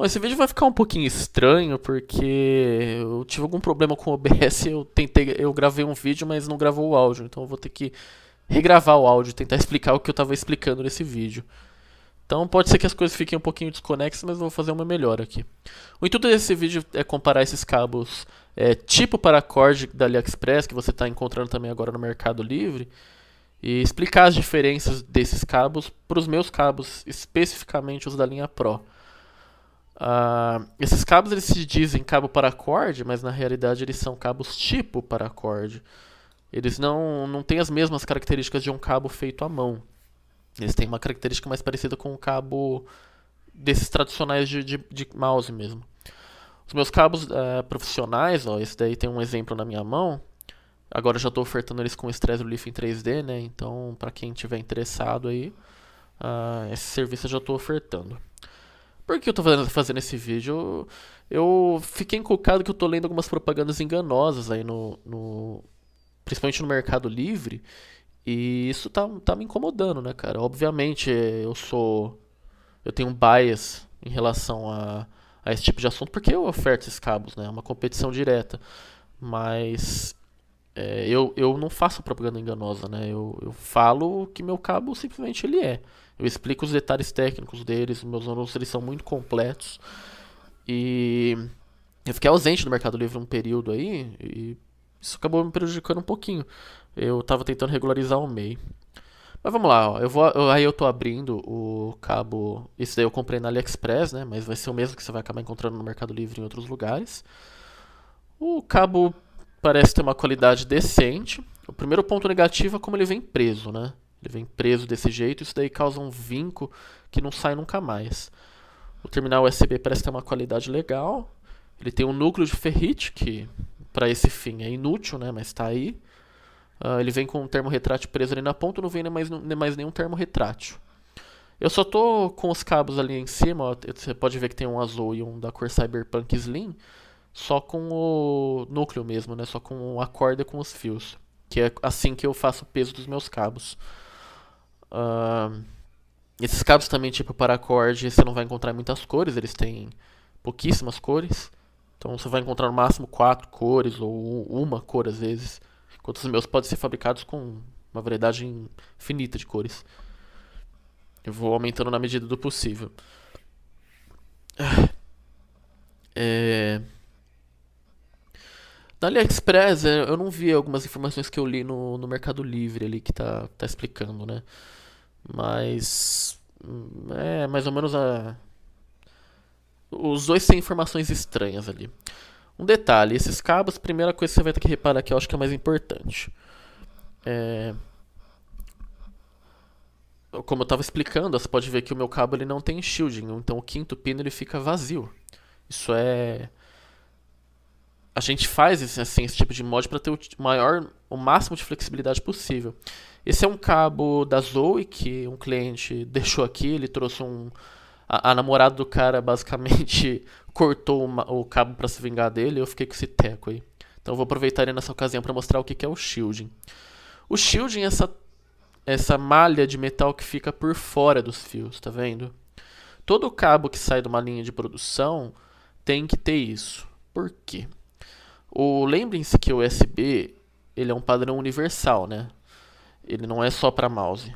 Bom, esse vídeo vai ficar um pouquinho estranho porque eu tive algum problema com o OBS, eu tentei, eu gravei um vídeo, mas não gravou o áudio, então eu vou ter que regravar o áudio, tentar explicar o que eu estava explicando nesse vídeo. Então pode ser que as coisas fiquem um pouquinho desconexas, mas eu vou fazer uma melhor aqui. O intuito desse vídeo é comparar esses cabos é, tipo paracord da AliExpress, que você está encontrando também agora no Mercado Livre, e explicar as diferenças desses cabos para os meus cabos, especificamente os da linha Pro. Uh, esses cabos eles se dizem cabo paracorde, mas na realidade eles são cabos tipo paracorde. Eles não, não têm as mesmas características de um cabo feito à mão. Eles têm uma característica mais parecida com o um cabo desses tradicionais de, de, de, mouse mesmo. Os meus cabos uh, profissionais, ó, esse daí tem um exemplo na minha mão. Agora já estou ofertando eles com Stress Relief em 3D, né? Então, para quem tiver interessado aí, uh, esse serviço eu já estou ofertando por que eu tô fazendo, fazendo esse vídeo? Eu, eu fiquei encucado que eu tô lendo algumas propagandas enganosas aí no, no principalmente no Mercado Livre, e isso tá, tá me incomodando, né, cara? Obviamente, eu sou. Eu tenho um bias em relação a, a esse tipo de assunto, porque eu oferto esses cabos, né? É uma competição direta. Mas. É, eu, eu não faço propaganda enganosa, né? Eu, eu falo que meu cabo simplesmente ele é. Eu explico os detalhes técnicos deles, meus anúncios eles são muito completos. E eu fiquei ausente do Mercado Livre um período aí e isso acabou me prejudicando um pouquinho. Eu estava tentando regularizar o MEI. Mas vamos lá, ó. Eu vou, eu, aí eu estou abrindo o cabo. Isso daí eu comprei na AliExpress, né? Mas vai ser o mesmo que você vai acabar encontrando no Mercado Livre em outros lugares. O cabo parece ter uma qualidade decente. O primeiro ponto negativo é como ele vem preso, né? Ele vem preso desse jeito, isso daí causa um vinco que não sai nunca mais. O terminal USB parece ter uma qualidade legal. Ele tem um núcleo de ferrite, que para esse fim é inútil, né? mas está aí. Uh, ele vem com um termo preso ali na ponta, não vem nem mais, nem mais nenhum termo Eu só tô com os cabos ali em cima, ó, você pode ver que tem um azul e um da cor Cyberpunk Slim, só com o núcleo mesmo, né? Só com a corda com os fios, que é assim que eu faço o peso dos meus cabos. Uh, esses cabos também, tipo paracorde você não vai encontrar muitas cores, eles têm pouquíssimas cores. Então você vai encontrar no máximo quatro cores ou uma cor às vezes. Enquanto os meus podem ser fabricados com uma variedade infinita de cores. Eu vou aumentando na medida do possível. É... Na AliExpress, é, eu não vi algumas informações que eu li no, no Mercado Livre ali que tá, tá explicando, né? Mas. Hum, é mais ou menos a. Os dois têm informações estranhas ali. Um detalhe: esses cabos, primeira coisa que você vai ter que reparar que eu acho que é mais importante. É... Como eu estava explicando, você pode ver que o meu cabo ele não tem shielding, então o quinto pino ele fica vazio. Isso é. A gente faz assim, esse tipo de mod para ter o maior, o máximo de flexibilidade possível. Esse é um cabo da Zoe que um cliente deixou aqui, ele trouxe um a, a namorada do cara basicamente cortou uma, o cabo para se vingar dele, eu fiquei com esse teco aí. Então eu vou aproveitar nessa ocasião para mostrar o que, que é o shielding. O shielding é essa essa malha de metal que fica por fora dos fios, tá vendo? Todo cabo que sai de uma linha de produção tem que ter isso. Por quê? Lembrem-se que o USB ele é um padrão universal, né? Ele não é só para mouse.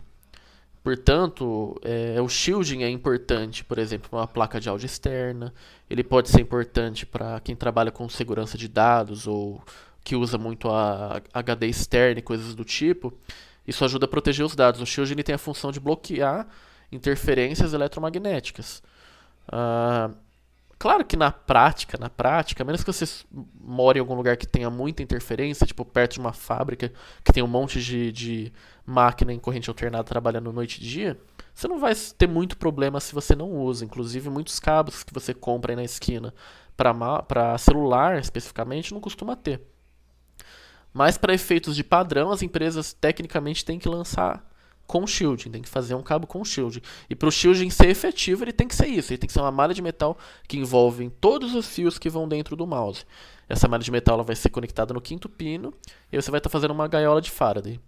Portanto, é, o shielding é importante, por exemplo, para uma placa de áudio externa. Ele pode ser importante para quem trabalha com segurança de dados ou que usa muito a HD externa e coisas do tipo. Isso ajuda a proteger os dados. O shielding tem a função de bloquear interferências eletromagnéticas. Ah, Claro que na prática, na prática, a menos que você more em algum lugar que tenha muita interferência, tipo perto de uma fábrica que tem um monte de, de máquina em corrente alternada trabalhando noite e dia, você não vai ter muito problema se você não usa. Inclusive, muitos cabos que você compra aí na esquina para celular especificamente não costuma ter. Mas para efeitos de padrão, as empresas tecnicamente têm que lançar com shielding, tem que fazer um cabo com shielding. E para o shielding ser efetivo, ele tem que ser isso, ele tem que ser uma malha de metal que envolve todos os fios que vão dentro do mouse. Essa malha de metal vai ser conectada no quinto pino, e você vai estar tá fazendo uma gaiola de Faraday.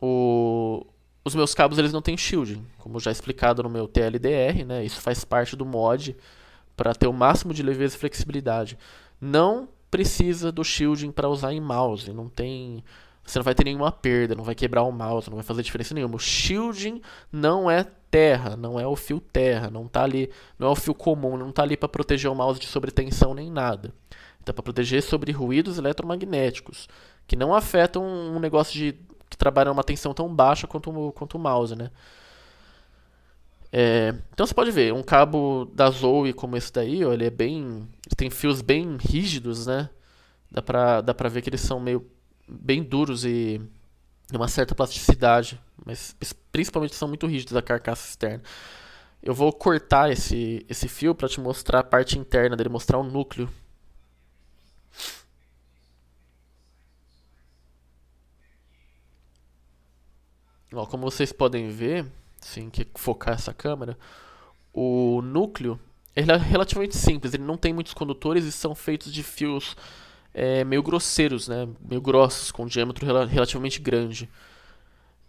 O... Os meus cabos eles não têm shielding, como já explicado no meu TLDR, né? isso faz parte do mod para ter o máximo de leveza e flexibilidade. Não precisa do shielding para usar em mouse, não tem você não vai ter nenhuma perda, não vai quebrar o mouse, não vai fazer diferença nenhuma. O shielding não é terra, não é o fio terra, não tá ali, não é o fio comum, não tá ali para proteger o mouse de sobretensão nem nada. Tá para proteger sobre ruídos eletromagnéticos, que não afetam um negócio de que trabalha uma tensão tão baixa quanto o, quanto o mouse, né? É, então você pode ver, um cabo da Zoe como esse daí, ó, ele é bem. Ele tem fios bem rígidos, né? Dá pra, dá pra ver que eles são meio bem duros e uma certa plasticidade, mas principalmente são muito rígidos a carcaça externa. Eu vou cortar esse, esse fio para te mostrar a parte interna dele, mostrar o núcleo. Ó, como vocês podem ver, assim que focar essa câmera, o núcleo ele é relativamente simples, ele não tem muitos condutores e são feitos de fios é, meio grosseiros, né? Meio grossos, com um diâmetro rel relativamente grande.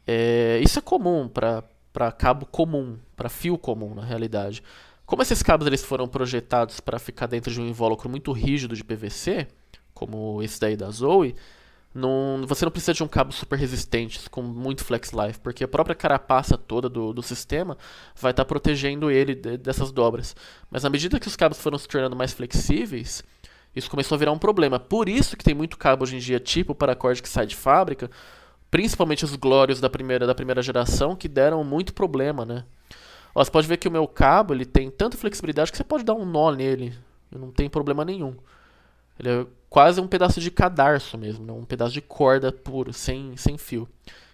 É, isso é comum para cabo comum, para fio comum, na realidade. Como esses cabos eles foram projetados para ficar dentro de um invólucro muito rígido de PVC, como esse daí da Zoe, não, você não precisa de um cabo super resistente, com muito flex life, porque a própria carapaça toda do, do sistema vai estar tá protegendo ele de, dessas dobras. Mas à medida que os cabos foram se tornando mais flexíveis, isso começou a virar um problema. Por isso que tem muito cabo hoje em dia, tipo para corte que sai de fábrica, principalmente os glórios da primeira, da primeira geração, que deram muito problema, né? Ó, você pode ver que o meu cabo ele tem tanta flexibilidade que você pode dar um nó nele. Não tem problema nenhum. Ele é quase um pedaço de cadarço mesmo, né? um pedaço de corda puro, sem, sem fio.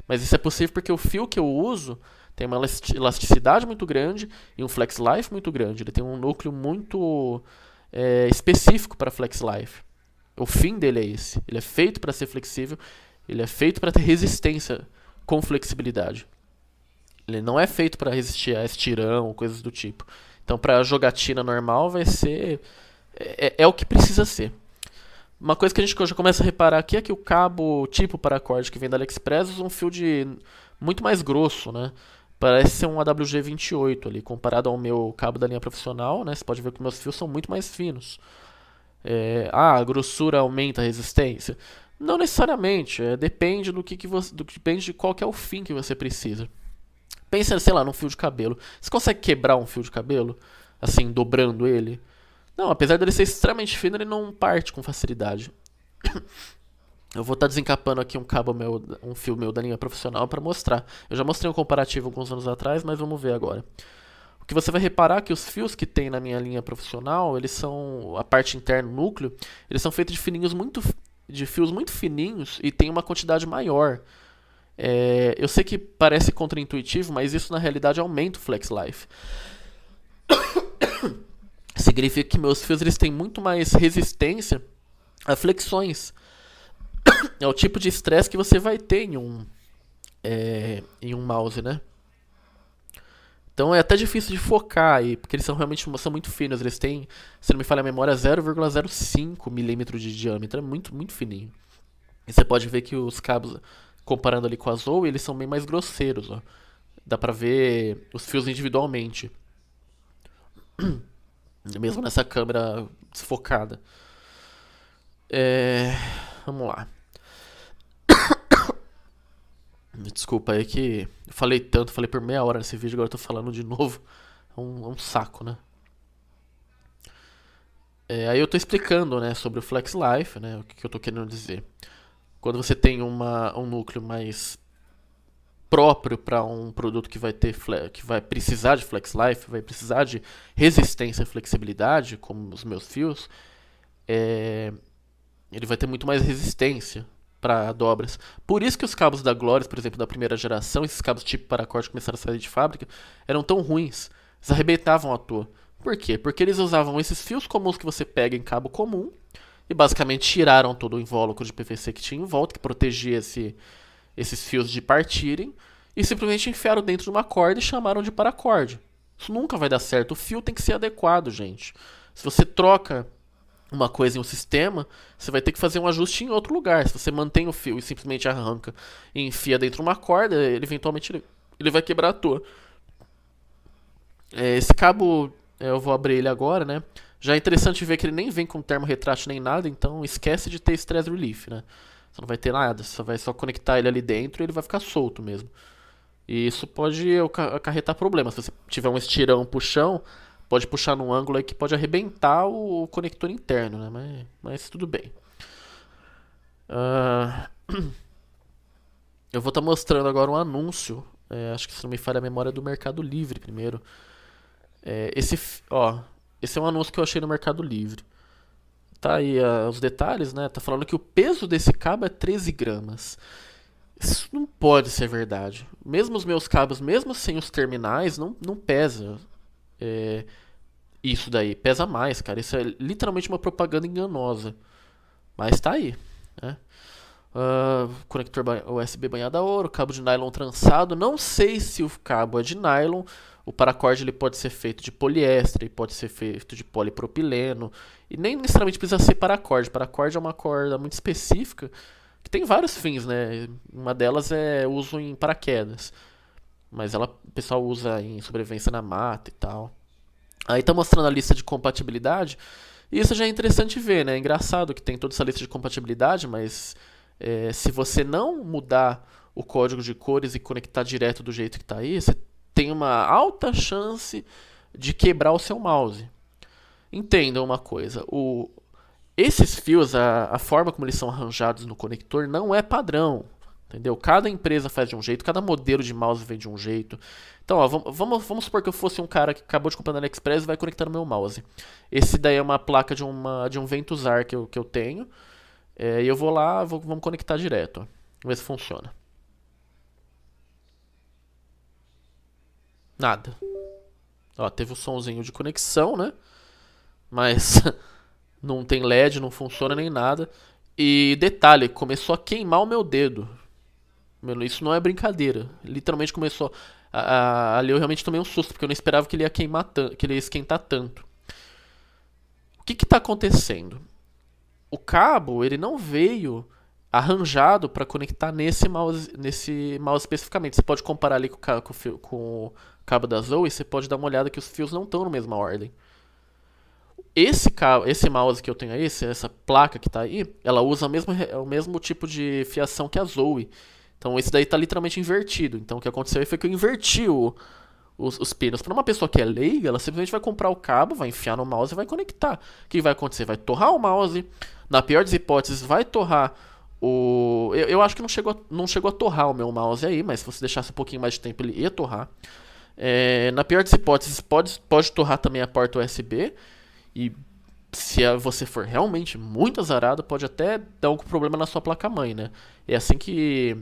Mas isso é possível porque o fio que eu uso tem uma elasticidade muito grande e um flex life muito grande. Ele tem um núcleo muito é, específico para Flex Life. O fim dele é esse. Ele é feito para ser flexível, ele é feito para ter resistência com flexibilidade. Ele não é feito para resistir a estirão, coisas do tipo. Então, para jogatina normal, vai ser. É, é, é, o que precisa ser. Uma coisa que a gente já começa a reparar aqui é que o cabo tipo paracorde que vem da AliExpress usa um fio de muito mais grosso, né? parece ser um AWG 28 ali, comparado ao meu cabo da linha profissional, né? Você pode ver que meus fios são muito mais finos. É, ah, a grossura aumenta a resistência? Não necessariamente, é, depende do que, que você, do, depende de qual é o fim que você precisa. Pensa, sei lá, num fio de cabelo. Você consegue quebrar um fio de cabelo? Assim, dobrando ele? Não, apesar dele ser extremamente fino, ele não parte com facilidade. Eu vou estar tá desencapando aqui um cabo meu, um fio meu da linha profissional para mostrar. Eu já mostrei um comparativo alguns anos atrás, mas vamos ver agora. O que você vai reparar é que os fios que tem na minha linha profissional, eles são a parte interna, o núcleo, eles são feitos de fininhos muito de fios muito fininhos e tem uma quantidade maior. É, eu sei que parece contraintuitivo, mas isso na realidade aumenta o flex life. Significa que meus fios eles têm muito mais resistência a flexões. é o tipo de estresse que você vai ter em um, é, em um mouse, né? Então é até difícil de focar aí, porque eles são realmente são muito finos. Eles têm, se não me falha a memória, 0,05 milímetro de diâmetro. É muito, muito fininho. E você pode ver que os cabos, comparando ali com a Zoe, eles são bem mais grosseiros. Ó. Dá pra ver os fios individualmente. Mesmo nessa câmera desfocada. É, vamos lá. Desculpa aí que eu falei tanto, falei por meia hora nesse vídeo, agora eu tô falando de novo. É um, é um saco, né? É, aí eu tô explicando, né, sobre o Flex Life, né, o que, que eu tô querendo dizer. Quando você tem uma, um núcleo mais próprio para um produto que vai ter que vai precisar de flex life, vai precisar de resistência e flexibilidade, como os meus fios, é, ele vai ter muito mais resistência para dobras. Por isso que os cabos da Glorious, por exemplo, da primeira geração, esses cabos tipo paracorde começaram a sair de fábrica, eram tão ruins. Eles arrebentavam à toa. Por quê? Porque eles usavam esses fios comuns que você pega em cabo comum e basicamente tiraram todo o invólucro de PVC que tinha em volta, que protegia esse, esses fios de partirem, e simplesmente enfiaram dentro de uma corda e chamaram de paracorde. Isso nunca vai dar certo. O fio tem que ser adequado, gente. Se você troca uma coisa em um sistema, você vai ter que fazer um ajuste em outro lugar. Se você mantém o fio e simplesmente arranca e enfia dentro de uma corda, ele eventualmente ele, ele vai quebrar à toa. É, esse cabo, é, eu vou abrir ele agora, né? Já é interessante ver que ele nem vem com termo retrato nem nada, então esquece de ter stress relief, né? Você não vai ter nada, você vai só conectar ele ali dentro e ele vai ficar solto mesmo. E isso pode acarretar problemas. Se você tiver um estirão, pro puxão, pode puxar num ângulo aí que pode arrebentar o, o conector interno, né? Mas, mas tudo bem. Uh, eu vou estar tá mostrando agora um anúncio. É, acho que se não me falha a memória é do Mercado Livre primeiro. É, esse, ó, esse é um anúncio que eu achei no Mercado Livre. Tá aí uh, os detalhes, né? Tá falando que o peso desse cabo é 13 gramas. Isso não pode ser verdade. Mesmo os meus cabos, mesmo sem os terminais, não, não pesa. É, isso daí pesa mais, cara. Isso é literalmente uma propaganda enganosa. Mas tá aí. Né? Uh, conector USB banhado a ouro, cabo de nylon trançado. Não sei se o cabo é de nylon. O paracorde ele pode ser feito de poliéster, ele pode ser feito de polipropileno. E nem necessariamente precisa ser paracorde. Paracorde é uma corda muito específica que tem vários fins, né? Uma delas é uso em paraquedas. Mas ela, o pessoal usa em sobrevivência na mata e tal. Aí tá mostrando a lista de compatibilidade. E isso já é interessante ver, né? É engraçado que tem toda essa lista de compatibilidade, mas é, se você não mudar o código de cores e conectar direto do jeito que está aí, você tem uma alta chance de quebrar o seu mouse. Entendam uma coisa, o, esses fios, a, a forma como eles são arranjados no conector não é padrão. Entendeu? Cada empresa faz de um jeito, cada modelo de mouse vem de um jeito. Então, ó, vamos, vamos supor que eu fosse um cara que acabou de comprar na AliExpress e vai conectar no meu mouse. Esse daí é uma placa de, uma, de um Ventusar que eu, que eu tenho. É, e eu vou lá, vou, vamos conectar direto. Vamos ver se funciona. Nada. Ó, teve o um somzinho de conexão, né? Mas não tem LED, não funciona nem nada. E detalhe, começou a queimar o meu dedo. Isso não é brincadeira. Literalmente começou. A, ali eu realmente tomei um susto, porque eu não esperava que ele ia queimar tanto, que ele ia esquentar tanto. O que está acontecendo? O cabo ele não veio arranjado para conectar nesse mouse, nesse mouse especificamente. Você pode comparar ali com, o, com, com o cabo da Zoe, você pode dar uma olhada que os fios não estão na mesma ordem. Esse, cabo, esse mouse que eu tenho aí, essa placa que está aí, ela usa mesmo, o mesmo tipo de fiação que a Zoe. Então esse daí está literalmente invertido. Então o que aconteceu foi que eu inverti o, os, os, pinos. Para uma pessoa que é leiga, ela simplesmente vai comprar o cabo, vai enfiar no mouse e vai conectar. O que vai acontecer? Vai torrar o mouse. Na pior das hipóteses, vai torrar o. Eu, eu acho que não chegou, a, não chegou a torrar o meu mouse aí, mas se você deixasse um pouquinho mais de tempo, ele ia torrar. É, na pior das hipóteses, pode, pode torrar também a porta USB. E se você for realmente muito azarado, pode até dar algum problema na sua placa-mãe, né? É assim que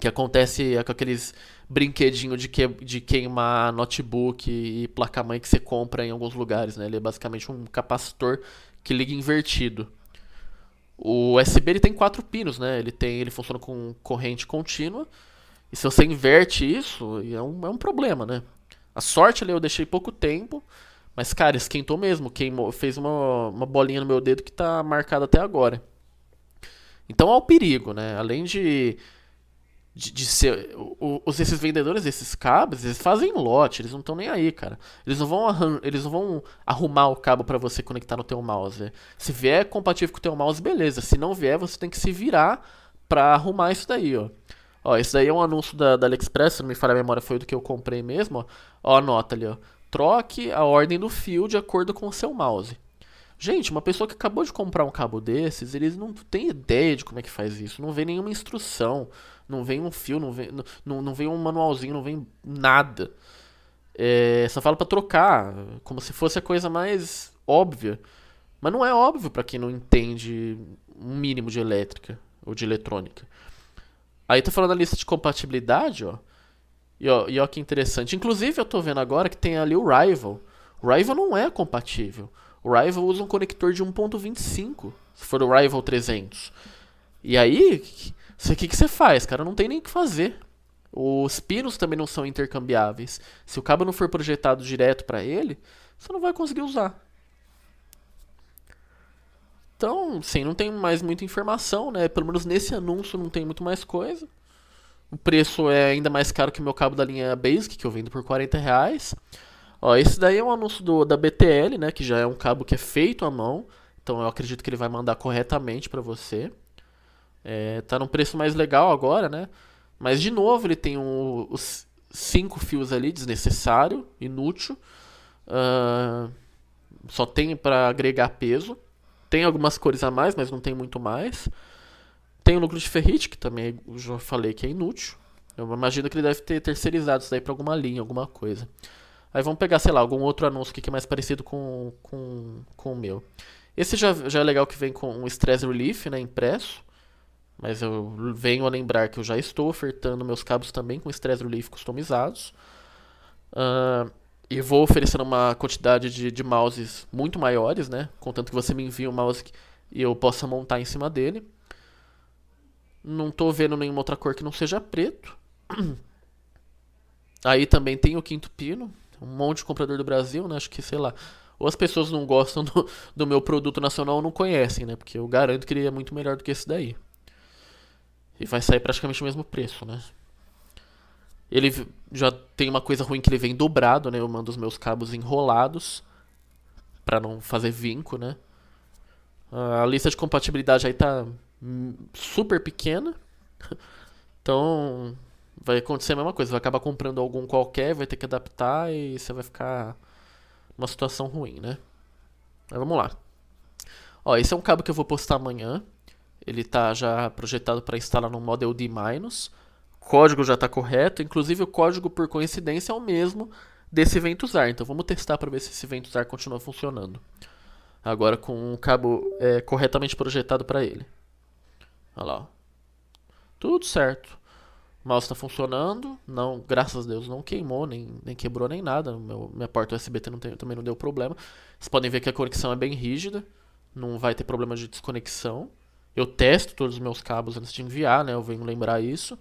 que acontece é com aqueles brinquedinho de, que, de queimar notebook e placa-mãe que você compra em alguns lugares, né? Ele é basicamente um capacitor que liga invertido. O USB ele tem quatro pinos, né? Ele tem, ele funciona com corrente contínua. E se você inverte isso, é um, é um problema, né? A sorte ali eu deixei pouco tempo, mas cara, esquentou mesmo, queimou, fez uma, uma bolinha no meu dedo que tá marcada até agora. Então há é o perigo, né? Além de de, de ser. Os, esses vendedores esses cabos, eles fazem lote, eles não estão nem aí, cara. Eles não vão, arran eles não vão arrumar o cabo para você conectar no teu mouse. Se vier compatível com o teu mouse, beleza. Se não vier, você tem que se virar pra arrumar isso daí, ó. Ó, esse daí é um anúncio da, da AliExpress, se não me falha a memória, foi do que eu comprei mesmo, ó. Ó, anota ali, ó. Troque a ordem do fio de acordo com o seu mouse. Gente, uma pessoa que acabou de comprar um cabo desses, eles não têm ideia de como é que faz isso, não vê nenhuma instrução, não vem um fio, não vem, não, não vem um manualzinho, não vem nada. É, só fala para trocar, como se fosse a coisa mais óbvia. Mas não é óbvio para quem não entende um mínimo de elétrica ou de eletrônica. Aí tá falando a lista de compatibilidade, ó. E ó, e ó que interessante. Inclusive, eu tô vendo agora que tem ali o Rival. O Rival não é compatível. O Rival usa um conector de 1.25, se for o Rival 300. E aí, você, o que, que você faz, cara? Não tem nem o que fazer. Os pinos também não são intercambiáveis. Se o cabo não for projetado direto para ele, você não vai conseguir usar. Então, sim, não tem mais muita informação, né? Pelo menos nesse anúncio não tem muito mais coisa. O preço é ainda mais caro que o meu cabo da linha Basic, que eu vendo por 40 reais. Ó, esse daí é um anúncio do, da BTL, né? Que já é um cabo que é feito à mão. Então eu acredito que ele vai mandar corretamente para você. É, tá num preço mais legal agora, né? Mas de novo ele tem um, os cinco fios ali, desnecessário, inútil. Uh, só tem para agregar peso. Tem algumas cores a mais, mas não tem muito mais. Tem o núcleo de ferrite, que também eu já falei que é inútil. Eu imagino que ele deve ter terceirizado isso daí para alguma linha, alguma coisa. Aí vamos pegar, sei lá, algum outro anúncio que é mais parecido com, com, com o meu. Esse já, já é legal que vem com um stress relief, né, impresso. Mas eu venho a lembrar que eu já estou ofertando meus cabos também com estresse relief customizados. Uh, e vou oferecendo uma quantidade de, de mouses muito maiores, né? Contanto que você me envie um mouse e eu possa montar em cima dele. Não estou vendo nenhuma outra cor que não seja preto. Aí também tem o quinto pino. Um monte de comprador do Brasil, né? Acho que, sei lá. Ou as pessoas não gostam do, do meu produto nacional ou não conhecem, né? Porque eu garanto que ele é muito melhor do que esse daí. E vai sair praticamente o mesmo preço, né? Ele já tem uma coisa ruim que ele vem dobrado, né? Eu mando os meus cabos enrolados para não fazer vinco, né? Ah, a lista de compatibilidade aí tá hum, super pequena. Então, vai acontecer a mesma coisa. Vai acabar comprando algum qualquer, vai ter que adaptar e você vai ficar numa situação ruim, né? Mas vamos lá. Ó, esse é um cabo que eu vou postar amanhã ele está já projetado para instalar no Model D-. O código já está correto, inclusive o código por coincidência é o mesmo desse ventusar. Então vamos testar para ver se esse ventusar continua funcionando. Agora com o cabo é, corretamente projetado para ele. Olha lá. Tudo certo. O mouse está funcionando. Não, graças a Deus não queimou, nem, nem quebrou, nem nada. Meu, minha porta USB não tem, também não deu problema. Vocês podem ver que a conexão é bem rígida. Não vai ter problema de desconexão. Eu testo todos os meus cabos antes de enviar, né? Eu venho lembrar isso.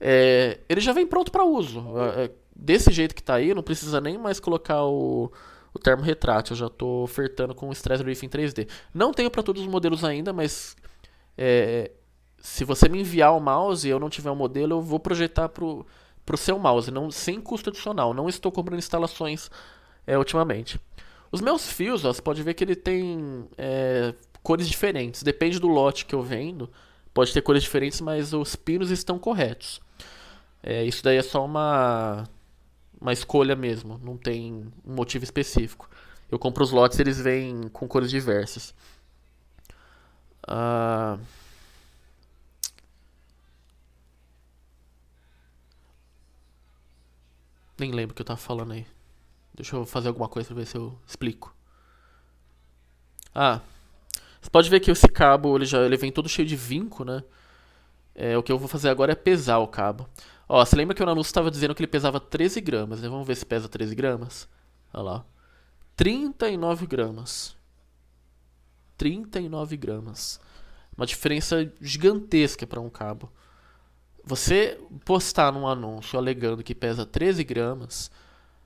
É, ele já vem pronto para uso. É, é, desse jeito que está aí, não precisa nem mais colocar o, o termo retrato. Eu já estou ofertando com o Stress Relief em 3D. Não tenho para todos os modelos ainda, mas é, se você me enviar o mouse e eu não tiver o um modelo, eu vou projetar pro pro seu mouse, não sem custo adicional. Não estou comprando instalações é, ultimamente. Os meus fios, ó, você pode ver que ele tem é, cores diferentes. Depende do lote que eu vendo, pode ter cores diferentes, mas os pinos estão corretos. É, isso daí é só uma, uma escolha mesmo, não tem um motivo específico. Eu compro os lotes eles vêm com cores diversas. Ah, nem lembro o que eu tava falando aí. Deixa eu fazer alguma coisa pra ver se eu explico. Ah, você pode ver que esse cabo ele já ele vem todo cheio de vinco, né? É, o que eu vou fazer agora é pesar o cabo. Ó, você lembra que o Nanus estava dizendo que ele pesava 13 gramas, né? Vamos ver se pesa 13 gramas. Olha lá. 39 gramas. 39 gramas. Uma diferença gigantesca para um cabo. Você postar num anúncio alegando que pesa 13 gramas,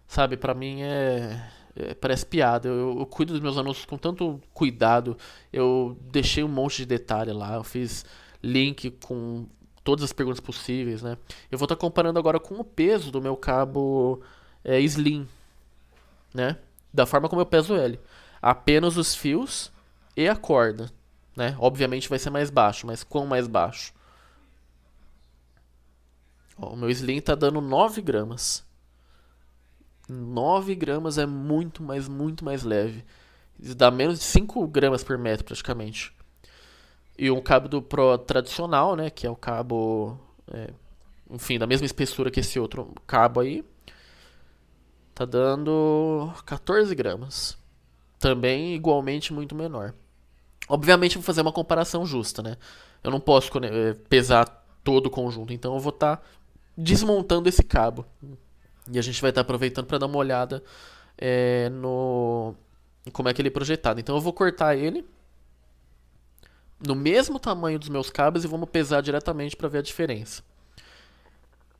sabe, para mim é é, parece piada. Eu, eu, cuido dos meus anúncios com tanto cuidado. Eu deixei um monte de detalhe lá. Eu fiz link com todas as perguntas possíveis, né? Eu vou estar tá comparando agora com o peso do meu cabo é, slim, né? Da forma como eu peso ele. Apenas os fios e a corda, né? Obviamente vai ser mais baixo, mas quão mais baixo? Ó, o meu slim está dando 9 gramas. 9 gramas é muito, mas muito mais leve. Dá menos de 5 gramas por metro praticamente. E um cabo do Pro tradicional, né? Que é o cabo. É, enfim, da mesma espessura que esse outro cabo aí. Tá dando 14 gramas. Também igualmente muito menor. Obviamente vou fazer uma comparação justa, né? Eu não posso né, é, pesar todo o conjunto, então eu vou estar tá desmontando esse cabo. E a gente vai estar tá aproveitando para dar uma olhada é, no como é que ele é projetado. Então eu vou cortar ele no mesmo tamanho dos meus cabos e vamos pesar diretamente para ver a diferença.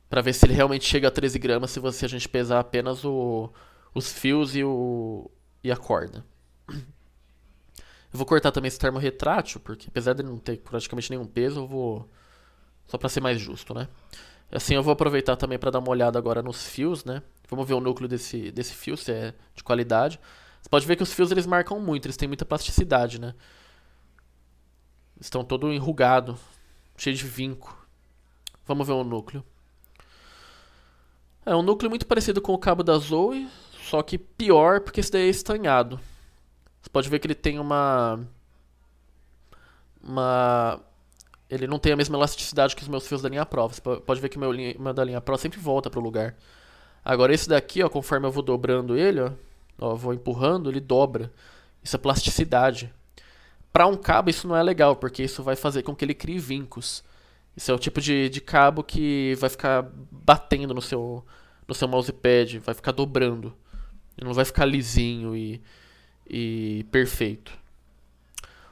Para ver se ele realmente chega a 13 gramas se, você, a gente pesar apenas o, os fios e, o, e a corda. Eu vou cortar também esse termo retrátil, porque apesar dele não ter praticamente nenhum peso, eu vou. Só para ser mais justo, né? Assim, eu vou aproveitar também para dar uma olhada agora nos fios, né? Vamos ver o núcleo desse, desse fio, se é de qualidade. Você pode ver que os fios eles marcam muito, eles têm muita plasticidade, né? Estão todo enrugado, cheio de vinco. Vamos ver o núcleo. É um núcleo muito parecido com o cabo da Zoe, só que pior porque esse daí é estanhado. Você pode ver que ele tem uma uma ele não tem a mesma elasticidade que os meus fios da linha Pro. Você pode ver que o meu, linha, meu da linha Pro sempre volta pro lugar. Agora esse daqui, ó, conforme eu vou dobrando ele, ó, ó vou empurrando, ele dobra. Isso é plasticidade. Para um cabo isso não é legal, porque isso vai fazer com que ele crie vincos. Isso é o tipo de, de cabo que vai ficar batendo no seu, no seu mousepad, vai ficar dobrando. não vai ficar lisinho e, e perfeito.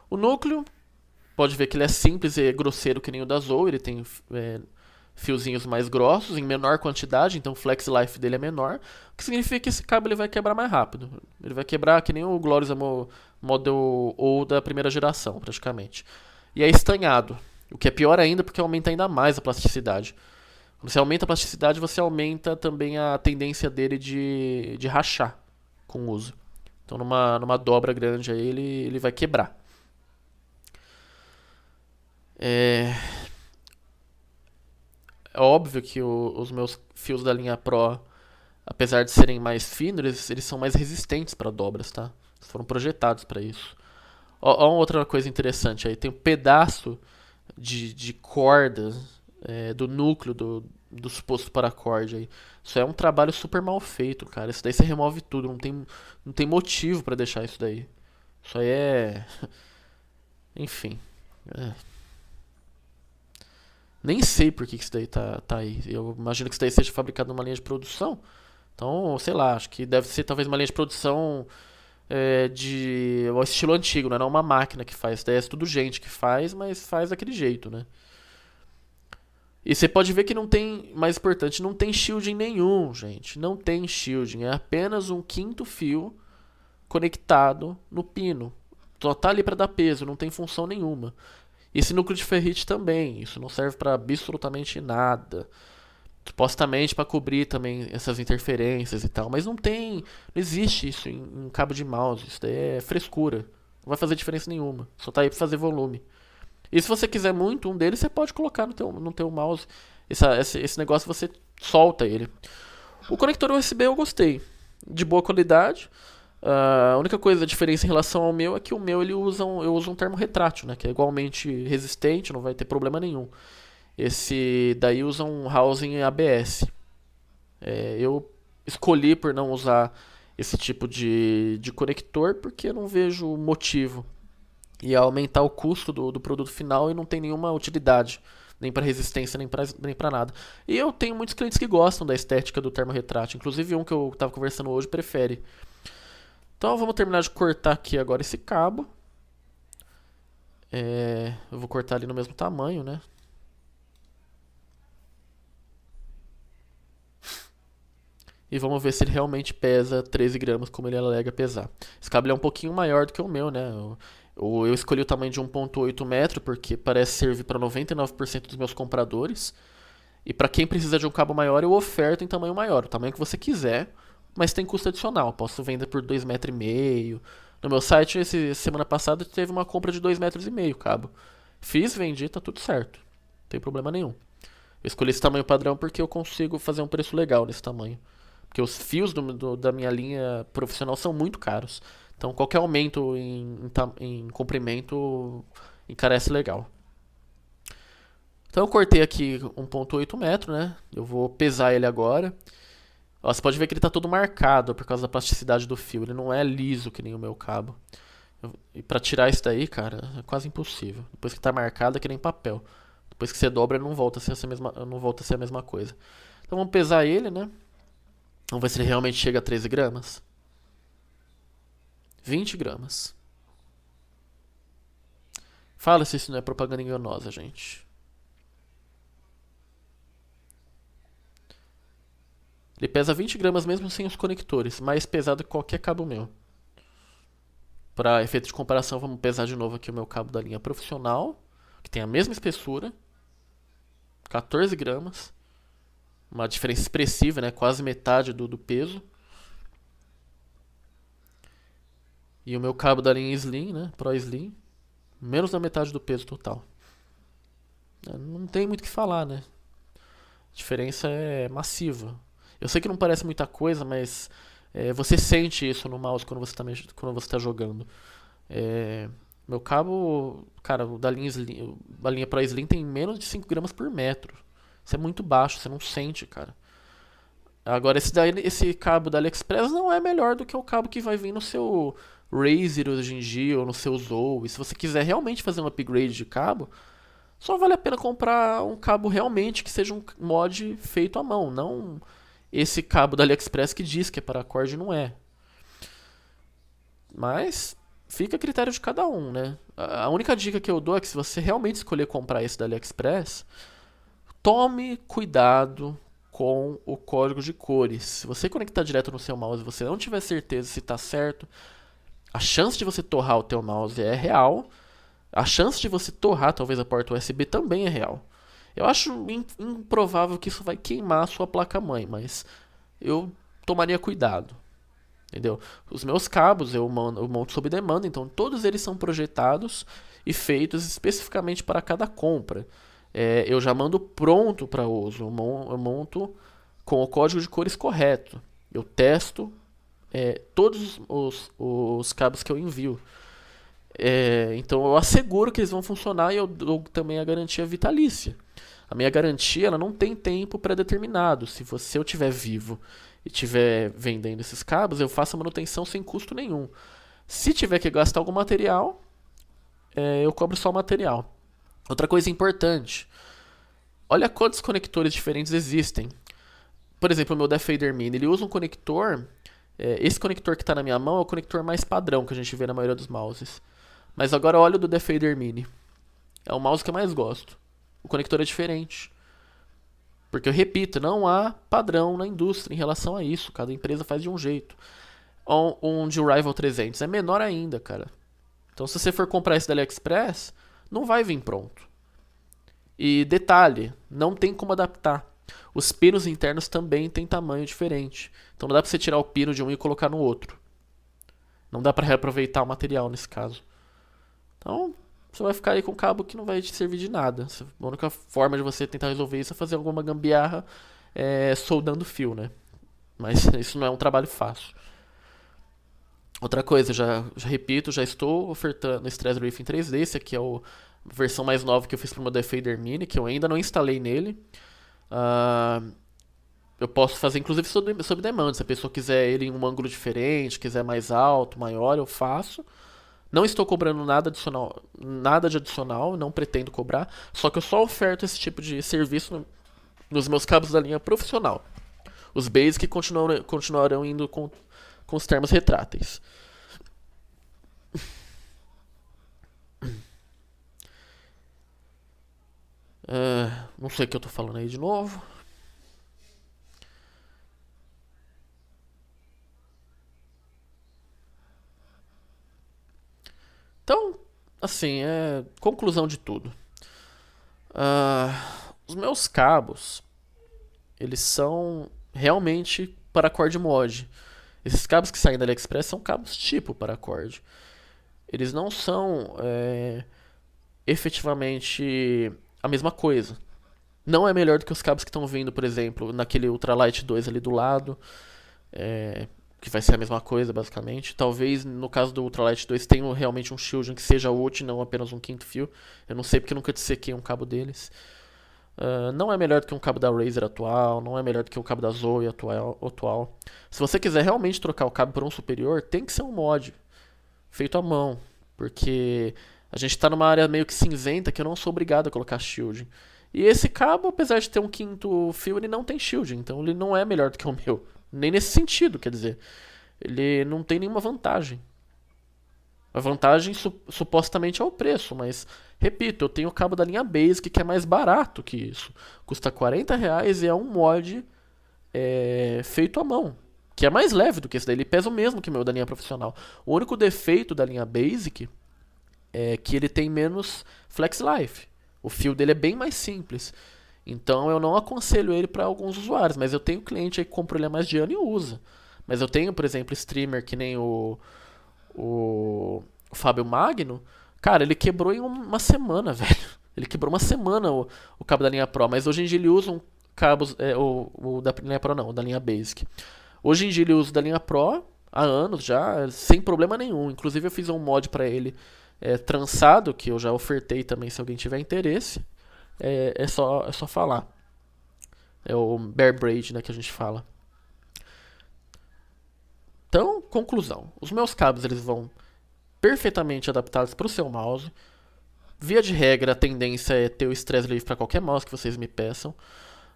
O núcleo, Pode ver que ele é simples e grosseiro que nem o da Zoe, ele tem é, fiozinhos mais grossos, em menor quantidade, então o flex life dele é menor, o que significa que esse cabo ele vai quebrar mais rápido. Ele vai quebrar que nem o Glorious Model ou da primeira geração, praticamente. E é estanhado, o que é pior ainda porque aumenta ainda mais a plasticidade. Quando você aumenta a plasticidade, você aumenta também a tendência dele de, de rachar com o uso. Então numa, numa dobra grande aí ele, ele vai quebrar. É, é óbvio que o, os meus fios da linha Pro, apesar de serem mais finos, eles, eles são mais resistentes para dobras, tá? Eles foram projetados para isso. Ó, ó, outra coisa interessante aí, tem um pedaço de, de corda é, do núcleo do, do suposto paracorde aí. Isso é um trabalho super mal feito, cara. Isso daí você remove tudo, não tem, não tem motivo para deixar isso daí. Isso aí é. Enfim. É. Nem sei por que, isso daí tá, tá aí. Eu imagino que isso daí seja fabricado numa linha de produção. Então, sei lá, acho que deve ser talvez uma linha de produção é, de o estilo antigo, né? Não uma máquina que faz. Isso daí é tudo gente que faz, mas faz daquele jeito, né? E você pode ver que não tem, mais importante, não tem shielding nenhum, gente. Não tem shielding, é apenas um quinto fio conectado no pino. Só tá ali para dar peso, não tem função nenhuma. Esse núcleo de ferrite também, isso não serve para absolutamente nada. Supostamente para cobrir também essas interferências e tal, mas não tem, não existe isso em, em cabo de mouse, isso daí é frescura. Não vai fazer diferença nenhuma, só tá aí para fazer volume. E se você quiser muito um deles, você pode colocar no teu, no teu mouse. Essa, esse, esse negócio você solta ele. O conector USB eu gostei. De boa qualidade. Uh, a única coisa, a diferença em relação ao meu é que o meu ele usa um, eu uso um termo retrátil, né? Que é igualmente resistente, não vai ter problema nenhum. Esse daí usa um housing ABS. É, eu escolhi por não usar esse tipo de, de conector porque eu não vejo motivo. E é aumentar o custo do, do produto final e não tem nenhuma utilidade, nem para resistência, nem para nem para nada. E eu tenho muitos clientes que gostam da estética do termo retrátil, inclusive um que eu estava conversando hoje prefere. Então vamos terminar de cortar aqui agora esse cabo. É, eu vou cortar ali no mesmo tamanho, né? E vamos ver se ele realmente pesa 13 gramas como ele alega pesar. Esse cabo é um pouquinho maior do que o meu, né? Eu, eu escolhi o tamanho de 1.8 metro porque parece servir para 99% dos meus compradores. E para quem precisa de um cabo maior, eu oferto em tamanho maior, o tamanho que você quiser mas tem custo adicional. Posso vender por 2,5 m No meu site, esse, semana passada, teve uma compra de 2,5 metros e meio cabo. Fiz, vendi, tá tudo certo. Não tem problema nenhum. Eu escolhi esse tamanho padrão porque eu consigo fazer um preço legal nesse tamanho. Porque os fios do, do, da minha linha profissional são muito caros. Então qualquer aumento em, em, em comprimento encarece legal. Então eu cortei aqui 1.8 metro, né? Eu vou pesar ele agora você pode ver que ele está todo marcado por causa da plasticidade do fio. Ele não é liso que nem o meu cabo. Eu, e para tirar isso daí, cara, é quase impossível. Depois que está marcado é que nem papel. Depois que você dobra, não volta a ser a mesma, não volta a ser a mesma coisa. Então vamos pesar ele, né? Vamos ver se ele realmente chega a 13 gramas. 20 gramas. Fala se isso não é propaganda enganosa, gente. Ele pesa 20 gramas mesmo sem os conectores, mais pesado que qualquer cabo meu. Para efeito de comparação, vamos pesar de novo aqui o meu cabo da linha profissional, que tem a mesma espessura, 14 gramas, uma diferença expressiva, né? quase metade do, do peso. E o meu cabo da linha Slim, né? Pro Slim, menos da metade do peso total. É, não tem muito o que falar, né? A diferença é massiva. Eu sei que não parece muita coisa, mas é, você sente isso no mouse quando você está quando você tá jogando. É, meu cabo, cara, o da linha Slim, a linha para Slim tem menos de 5 gramas por metro. Isso é muito baixo, você não sente, cara. Agora, esse, daí, esse cabo da AliExpress não é melhor do que o cabo que vai vir no seu Razer hoje em dia, ou no seu Zou. E se você quiser realmente fazer um upgrade de cabo, só vale a pena comprar um cabo realmente que seja um mod feito à mão, não esse cabo da AliExpress que diz que é para acorde não é. Mas fica a critério de cada um, né? A única dica que eu dou é que se você realmente escolher comprar esse da AliExpress, tome cuidado com o código de cores. Se você conectar direto no seu mouse e você não tiver certeza se está certo, a chance de você torrar o teu mouse é real. A chance de você torrar talvez a porta USB também é real. Eu acho improvável que isso vai queimar a sua placa-mãe, mas eu tomaria cuidado. Entendeu? Os meus cabos eu monto, eu monto sob demanda, então todos eles são projetados e feitos especificamente para cada compra. É, eu já mando pronto para uso, eu, eu monto com o código de cores correto. Eu testo é, todos os, os cabos que eu envio. É, então eu asseguro que eles vão funcionar e eu dou também a garantia vitalícia. A minha garantia ela não tem tempo pré-determinado. Se você eu tiver vivo e tiver vendendo esses cabos, eu faço a manutenção sem custo nenhum. Se tiver que gastar algum material, é, eu cobro só o material. Outra coisa importante. Olha quantos conectores diferentes existem. Por exemplo, o meu Defader Mini, ele usa um conector. É, esse conector que está na minha mão é o conector mais padrão que a gente vê na maioria dos mouses. Mas agora olha o do Defader Mini. É o mouse que eu mais gosto o conector é diferente. Porque eu repito, não há padrão na indústria em relação a isso. Cada empresa faz de um jeito. Onde o Rival 300 é menor ainda, cara. Então, se você for comprar esse da AliExpress, não vai vir pronto. E detalhe, não tem como adaptar. Os pinos internos também têm tamanho diferente. Então, não dá pra você tirar o pino de um e colocar no outro. Não dá para reaproveitar o material nesse caso. Então, você vai ficar aí com um cabo que não vai te servir de nada. A única forma de você tentar resolver isso é fazer alguma gambiarra é, soldando fio, né? Mas isso não é um trabalho fácil. Outra coisa, já, já repito, já estou ofertando Stress Relief em 3D. Esse aqui é a versão mais nova que eu fiz para o meu Defader Mini, que eu ainda não instalei nele. Uh, eu posso fazer, inclusive, sob, sob demanda. Se a pessoa quiser ele em um ângulo diferente, quiser mais alto, maior, eu faço. Não estou cobrando nada adicional, nada de adicional, não pretendo cobrar, só que eu só oferto esse tipo de serviço no, nos meus cabos da linha profissional. Os basic continuarão, continuarão indo com, com os termos retráteis. Uh, não sei o que eu estou falando aí de novo. Então, assim, é conclusão de tudo. Uh, os meus cabos, eles são realmente paracord mod. Esses cabos que saem da AliExpress são cabos tipo para paracord. Eles não são é, efetivamente a mesma coisa. Não é melhor do que os cabos que estão vindo, por exemplo, naquele Ultralight 2 ali do lado. É, que vai ser a mesma coisa, basicamente. Talvez, no caso do Ultralight 2, tenha realmente um shielding que seja e não apenas um quinto fio. Eu não sei porque eu nunca dissequei um cabo deles. Uh, não é melhor do que um cabo da Razer atual, não é melhor do que o um cabo da Zoe atual, atual. Se você quiser realmente trocar o cabo por um superior, tem que ser um mod feito à mão, porque a gente está numa área meio que cinzenta que eu não sou obrigado a colocar shielding. E esse cabo, apesar de ter um quinto fio, ele não tem shielding, então ele não é melhor do que o meu. Nem nesse sentido, quer dizer. Ele não tem nenhuma vantagem. A vantagem su supostamente é o preço, mas repito, eu tenho o cabo da linha Basic que é mais barato que isso. Custa 40 reais e é um mod é, feito à mão. Que é mais leve do que esse daí. Ele pesa o mesmo que o meu da linha profissional. O único defeito da linha Basic é que ele tem menos flex life. O fio dele é bem mais simples. Então eu não aconselho ele para alguns usuários, mas eu tenho cliente aí que compra ele há mais de ano e usa. Mas eu tenho, por exemplo, streamer que nem o, o, o Fábio Magno. Cara, ele quebrou em uma semana, velho. Ele quebrou uma semana o, o cabo da linha Pro, mas hoje em dia ele usa um cabo, é, o, o da linha Pro não, o da linha Basic. Hoje em dia ele usa da linha Pro há anos já, sem problema nenhum. Inclusive eu fiz um mod para ele é, trançado, que eu já ofertei também se alguém tiver interesse é, é, só, é só falar. É o bear braid né, que a gente fala. Então, conclusão. Os meus cabos eles vão perfeitamente adaptados para o seu mouse. Via de regra, a tendência é ter o estresse livre para qualquer mouse que vocês me peçam.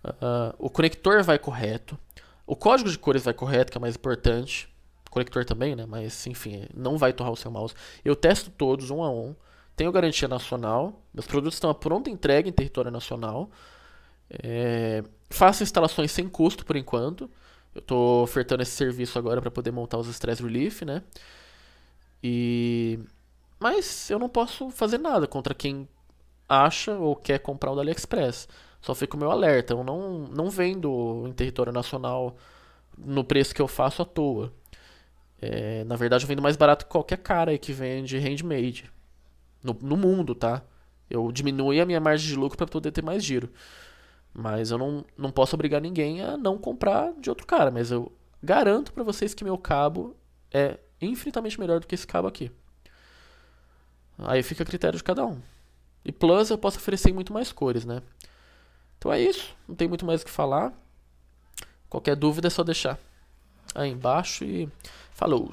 Uh, o conector vai correto. O código de cores vai correto, que é mais importante. O conector também, né? Mas, enfim, não vai torrar o seu mouse. Eu testo todos um a um tenho garantia nacional, meus produtos estão a pronta entrega em território nacional. É, faço instalações sem custo por enquanto. Eu estou ofertando esse serviço agora para poder montar os stress relief, né? E mas eu não posso fazer nada contra quem acha ou quer comprar o da AliExpress. Só fica o meu alerta, eu não não vendo em território nacional no preço que eu faço à toa. É, na verdade, eu vendo mais barato que qualquer cara aí que vende handmade. No, no mundo, tá? Eu diminui a minha margem de lucro para poder ter mais giro. Mas eu não, não posso obrigar ninguém a não comprar de outro cara. Mas eu garanto para vocês que meu cabo é infinitamente melhor do que esse cabo aqui. Aí fica a critério de cada um. E plus eu posso oferecer muito mais cores, né? Então é isso. Não tem muito mais o que falar. Qualquer dúvida é só deixar aí embaixo e falou!